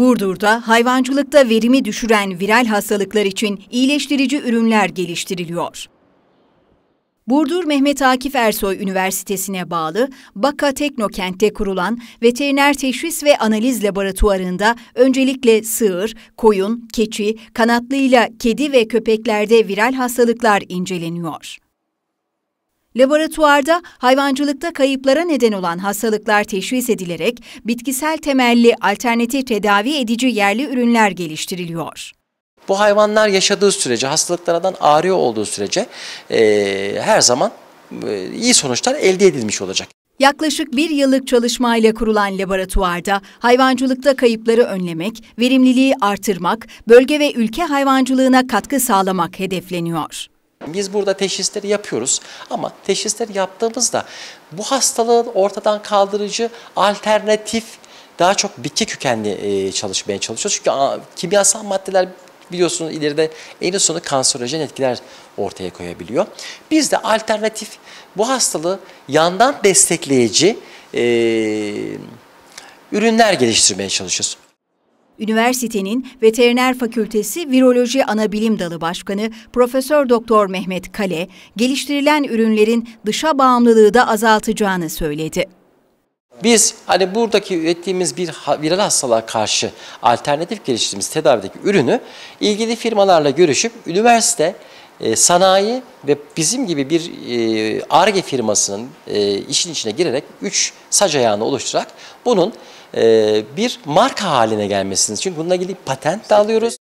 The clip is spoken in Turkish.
Burdur'da hayvancılıkta verimi düşüren viral hastalıklar için iyileştirici ürünler geliştiriliyor. Burdur Mehmet Akif Ersoy Üniversitesi'ne bağlı Baka Teknokent'te kurulan Veteriner Teşhis ve Analiz Laboratuvarı'nda öncelikle sığır, koyun, keçi, kanatlıyla kedi ve köpeklerde viral hastalıklar inceleniyor. Laboratuvarda hayvancılıkta kayıplara neden olan hastalıklar teşhis edilerek bitkisel temelli alternatif tedavi edici yerli ürünler geliştiriliyor. Bu hayvanlar yaşadığı sürece, hastalıklardan ağrıyor olduğu sürece e, her zaman e, iyi sonuçlar elde edilmiş olacak. Yaklaşık bir yıllık çalışmayla kurulan laboratuvarda hayvancılıkta kayıpları önlemek, verimliliği artırmak, bölge ve ülke hayvancılığına katkı sağlamak hedefleniyor. Biz burada teşhisleri yapıyoruz ama teşhisleri yaptığımızda bu hastalığın ortadan kaldırıcı alternatif daha çok bitki kökenli e, çalışmaya çalışıyoruz. Çünkü kimyasal maddeler biliyorsunuz ileride en sonu kanserojen etkiler ortaya koyabiliyor. Biz de alternatif bu hastalığı yandan destekleyici e, ürünler geliştirmeye çalışıyoruz üniversitenin Veteriner Fakültesi Viroloji Anabilim Dalı Başkanı Profesör Doktor Mehmet Kale, geliştirilen ürünlerin dışa bağımlılığı da azaltacağını söyledi. Biz hani buradaki ürettiğimiz bir viral hastalığa karşı alternatif geliştirdiğimiz tedavideki ürünü ilgili firmalarla görüşüp üniversite e, sanayi ve bizim gibi bir ARGE e firmasının e, işin içine girerek 3 sac ayağını oluşturarak bunun bir marka haline gelmesini. Çünkü bununla ilgili patent de alıyoruz.